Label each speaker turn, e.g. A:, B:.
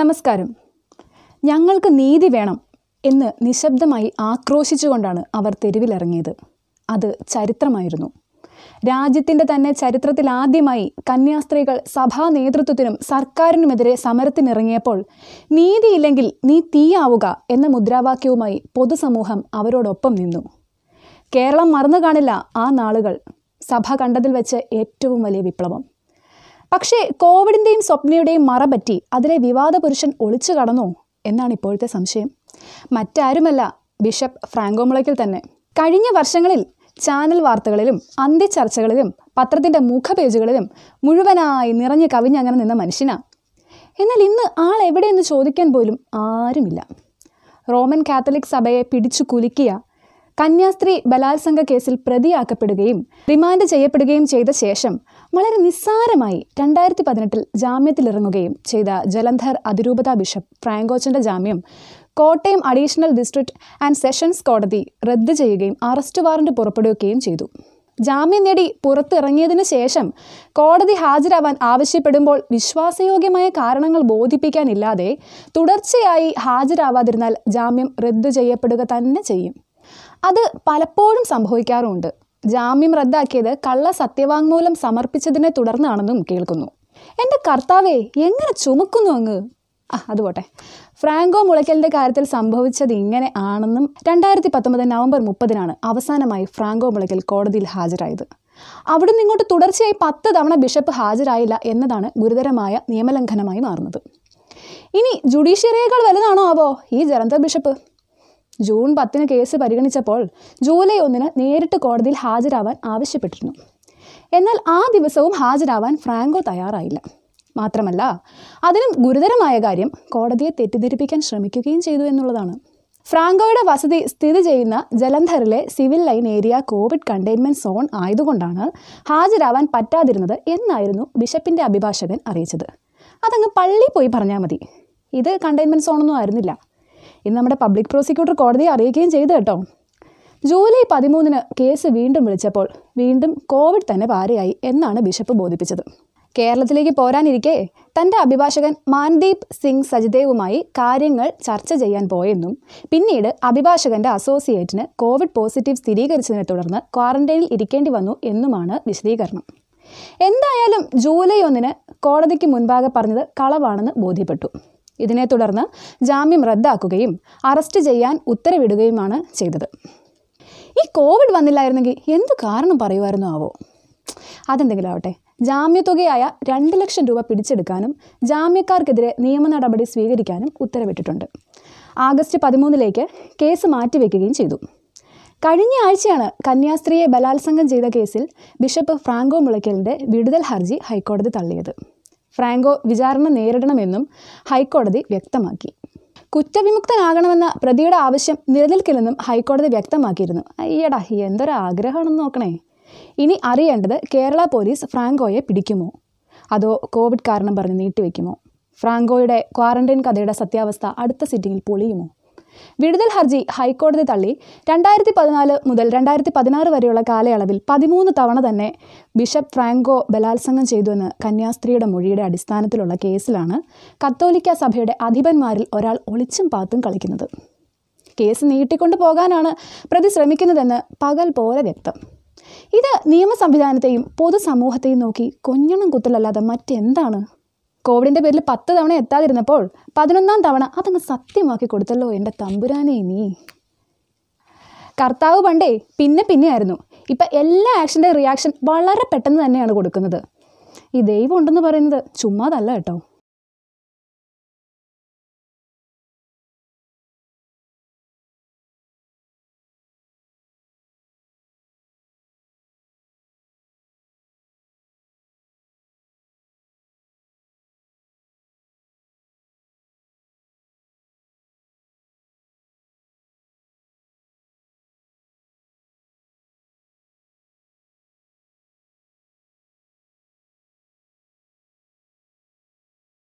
A: നമസ്കാരം ഞങ്ങൾക്ക് നീതി വേണം എന്ന് നിശബ്ദമായി ആക്രോശിച്ചുകൊണ്ടാണ് അവർ തെരുവിലിറങ്ങിയത് അത് ചരിത്രമായിരുന്നു രാജ്യത്തിൻ്റെ തന്നെ ചരിത്രത്തിൽ ആദ്യമായി കന്യാസ്ത്രീകൾ സഭാ നേതൃത്വത്തിനും സർക്കാരിനുമെതിരെ സമരത്തിനിറങ്ങിയപ്പോൾ നീതിയില്ലെങ്കിൽ നീ തീയാവുക എന്ന മുദ്രാവാക്യവുമായി പൊതുസമൂഹം അവരോടൊപ്പം നിന്നു കേരളം മറന്നു കാണില്ല ആ നാളുകൾ സഭ കണ്ടതിൽ വെച്ച് ഏറ്റവും വലിയ വിപ്ലവം പക്ഷേ കോവിഡിൻ്റെയും സ്വപ്നയുടെയും മറപറ്റി അതിലെ വിവാദ പുരുഷൻ ഒളിച്ചു കടന്നോ എന്നാണ് ഇപ്പോഴത്തെ സംശയം മറ്റാരുമല്ല ബിഷപ്പ് ഫ്രാങ്കോമുളയ്ക്കൽ തന്നെ കഴിഞ്ഞ വർഷങ്ങളിൽ ചാനൽ വാർത്തകളിലും അന്ത്യചർച്ചകളിലും പത്രത്തിൻ്റെ മുഖപേജുകളിലും മുഴുവനായി നിറഞ്ഞു കവിഞ്ഞങ്ങനെ നിന്ന മനുഷ്യനാ എന്നാൽ ഇന്ന് ആൾ എവിടെയെന്ന് ചോദിക്കാൻ പോലും ആരുമില്ല റോമൻ കാത്തലിക് സഭയെ പിടിച്ചു കുലുക്കിയ കന്യാസ്ത്രീ ബലാത്സംഗ കേസിൽ പ്രതിയാക്കപ്പെടുകയും റിമാൻഡ് ചെയ്യപ്പെടുകയും ചെയ്ത ശേഷം വളരെ നിസ്സാരമായി രണ്ടായിരത്തി പതിനെട്ടിൽ ജാമ്യത്തിലിറങ്ങുകയും ചെയ്ത ജലന്ധർ അതിരൂപത ബിഷപ്പ് ഫ്രാങ്കോച്ചൻ്റെ ജാമ്യം Kottayam additional district and sessions കോടതി റദ്ദ് ചെയ്യുകയും അറസ്റ്റ് വാറണ്ട് പുറപ്പെടുവിക്കുകയും ചെയ്തു ജാമ്യം നേടി പുറത്തിറങ്ങിയതിനു ശേഷം കോടതി ഹാജരാവാൻ ആവശ്യപ്പെടുമ്പോൾ വിശ്വാസയോഗ്യമായ കാരണങ്ങൾ ബോധിപ്പിക്കാനില്ലാതെ തുടർച്ചയായി ഹാജരാവാതിരുന്നാൽ ജാമ്യം റദ്ദു ചെയ്യപ്പെടുക തന്നെ ചെയ്യും അത് പലപ്പോഴും സംഭവിക്കാറുമുണ്ട് ജാമ്യം റദ്ദാക്കിയത് കള്ള സത്യവാങ്മൂലം സമർപ്പിച്ചതിനെ തുടർന്നാണെന്നും കേൾക്കുന്നു എൻ്റെ കർത്താവെ എങ്ങനെ ചുമക്കുന്നു അങ്ങ് ആ അതുപോട്ടെ ഫ്രാങ്കോ മുളയ്ക്കലിൻ്റെ കാര്യത്തിൽ സംഭവിച്ചത് ഇങ്ങനെ ആണെന്നും രണ്ടായിരത്തി പത്തൊമ്പത് നവംബർ മുപ്പതിനാണ് അവസാനമായി ഫ്രാങ്കോ മുളയ്ക്കൽ കോടതിയിൽ ഹാജരായത് അവിടെ ഇങ്ങോട്ട് തുടർച്ചയായി പത്ത് തവണ ബിഷപ്പ് ഹാജരായില്ല എന്നതാണ് ഗുരുതരമായ നിയമലംഘനമായി മാറുന്നത് ഇനി ജുഡീഷ്യറിയേക്കാൾ വലുതാണോ ആവോ ഈ ജലന്ധർ ബിഷപ്പ് ജൂൺ പത്തിന് കേസ് പരിഗണിച്ചപ്പോൾ ജൂലൈ ഒന്നിന് നേരിട്ട് കോടതിയിൽ ഹാജരാവാൻ ആവശ്യപ്പെട്ടിരുന്നു എന്നാൽ ആ ദിവസവും ഹാജരാവാൻ ഫ്രാങ്കോ തയ്യാറായില്ല മാത്രമല്ല അതിനും ഗുരുതരമായ കാര്യം കോടതിയെ തെറ്റിദ്ധരിപ്പിക്കാൻ ശ്രമിക്കുകയും ചെയ്തു എന്നുള്ളതാണ് ഫ്രാങ്കോയുടെ വസതി സ്ഥിതി ചെയ്യുന്ന ജലന്ധറിലെ civil line area covid containment zone ആയതുകൊണ്ടാണ് ഹാജരാവാൻ പറ്റാതിരുന്നത് എന്നായിരുന്നു ബിഷപ്പിൻ്റെ അഭിഭാഷകൻ അറിയിച്ചത് അതങ്ങ് പള്ളി പോയി പറഞ്ഞാൽ മതി ഇത് കണ്ടെയ്ൻമെൻറ്റ് സോണൊന്നും ആയിരുന്നില്ല ഇന്ന് നമ്മുടെ പബ്ലിക് പ്രോസിക്യൂട്ടർ കോടതിയെ അറിയിക്കുകയും ചെയ്തു കേട്ടോ ജൂലൈ പതിമൂന്നിന് കേസ് വീണ്ടും വിളിച്ചപ്പോൾ വീണ്ടും കോവിഡ് തന്നെ പാരയായി എന്നാണ് ബിഷപ്പ് ബോധിപ്പിച്ചത് കേരളത്തിലേക്ക് പോരാനിരിക്കെ തൻ്റെ അഭിഭാഷകൻ മാൻദീപ് സിംഗ് സജ്ദേവുമായി കാര്യങ്ങൾ ചർച്ച ചെയ്യാൻ പോയെന്നും പിന്നീട് അഭിഭാഷകന്റെ അസോസിയേറ്റിന് കോവിഡ് പോസിറ്റീവ് സ്ഥിരീകരിച്ചതിനെ തുടർന്ന് ക്വാറന്റൈനിൽ ഇരിക്കേണ്ടി വന്നു എന്നുമാണ് വിശദീകരണം എന്തായാലും ജൂലൈ ഒന്നിന് കോടതിക്ക് മുൻപാകെ പറഞ്ഞത് കളവാണെന്ന് ബോധ്യപ്പെട്ടു ഇതിനെ തുടർന്ന് ജാമ്യം റദ്ദാക്കുകയും അറസ്റ്റ് ചെയ്യാൻ ഉത്തരവിടുകയുമാണ് ചെയ്തത് ഈ കോവിഡ് വന്നില്ലായിരുന്നെങ്കിൽ എന്ത് കാരണം പറയുമായിരുന്നു ആവോ അതെന്തെങ്കിലും ആവട്ടെ ജാമ്യത്തുകയായ രണ്ട് ലക്ഷം രൂപ പിടിച്ചെടുക്കാനും ജാമ്യക്കാർക്കെതിരെ നിയമ നടപടി സ്വീകരിക്കാനും ഉത്തരവിട്ടിട്ടുണ്ട് ആഗസ്റ്റ് പതിമൂന്നിലേക്ക് കേസ് മാറ്റിവെക്കുകയും ചെയ്തു കഴിഞ്ഞ ആഴ്ചയാണ് കന്യാസ്ത്രീയെ ബലാത്സംഗം ചെയ്ത കേസിൽ ബിഷപ്പ് ഫ്രാങ്കോ മുളയ്ക്കലിൻ്റെ വിടുതൽ ഹർജി ഹൈക്കോടതി തള്ളിയത് ഫ്രാങ്കോ വിചാരണ നേരിടണമെന്നും ഹൈക്കോടതി വ്യക്തമാക്കി കുറ്റവിമുക്തനാകണമെന്ന പ്രതിയുടെ ആവശ്യം നിലനിൽക്കില്ലെന്നും ഹൈക്കോടതി വ്യക്തമാക്കിയിരുന്നു അയ്യടാ എന്തൊരു ആഗ്രഹമാണെന്ന് നോക്കണേ ഇനി അറിയേണ്ടത് കേരള പോലീസ് ഫ്രാങ്കോയെ പിടിക്കുമോ അതോ കോവിഡ് കാരണം പറഞ്ഞ് നീട്ടിവെക്കുമോ ഫ്രാങ്കോയുടെ ക്വാറന്റൈൻ കഥയുടെ സത്യാവസ്ഥ അടുത്ത സിറ്റിംഗിൽ പൊളിയുമോ വിടുതൽ ഹർജി ഹൈക്കോടതി തള്ളി രണ്ടായിരത്തി പതിനാല് മുതൽ രണ്ടായിരത്തി പതിനാറ് വരെയുള്ള കാലയളവിൽ പതിമൂന്ന് തവണ തന്നെ ബിഷപ്പ് ഫ്രാങ്കോ ബലാത്സംഗം ചെയ്തുവെന്ന് കന്യാസ്ത്രീയുടെ മൊഴിയുടെ അടിസ്ഥാനത്തിലുള്ള കേസിലാണ് കത്തോലിക്ക സഭയുടെ അധിപന്മാരിൽ ഒരാൾ ഒളിച്ചും പാത്തും കളിക്കുന്നത് കേസ് നീട്ടിക്കൊണ്ടു പോകാനാണ് പ്രതി ശ്രമിക്കുന്നതെന്ന് പകൽ പോലെ വ്യക്തം ഇത് നിയമ സംവിധാനത്തെയും പൊതുസമൂഹത്തെയും നോക്കി കൊഞ്ഞണം കുത്തലല്ലാതെ മറ്റെന്താണ് കോവിഡിന്റെ പേരിൽ പത്ത് തവണ എത്താതിരുന്നപ്പോൾ പതിനൊന്നാം തവണ അതങ്ങ് സത്യമാക്കി കൊടുത്തല്ലോ എൻ്റെ തമ്പുരാനെ നീ കർത്താവ് പണ്ടേ പിന്നെ പിന്നെ ആയിരുന്നു ഇപ്പം എല്ലാ ആക്ഷൻ്റെ റിയാക്ഷൻ വളരെ പെട്ടെന്ന് തന്നെയാണ് കൊടുക്കുന്നത് ഈ ദൈവം ഉണ്ടെന്ന് പറയുന്നത് ചുമ്മാതല്ല കേട്ടോ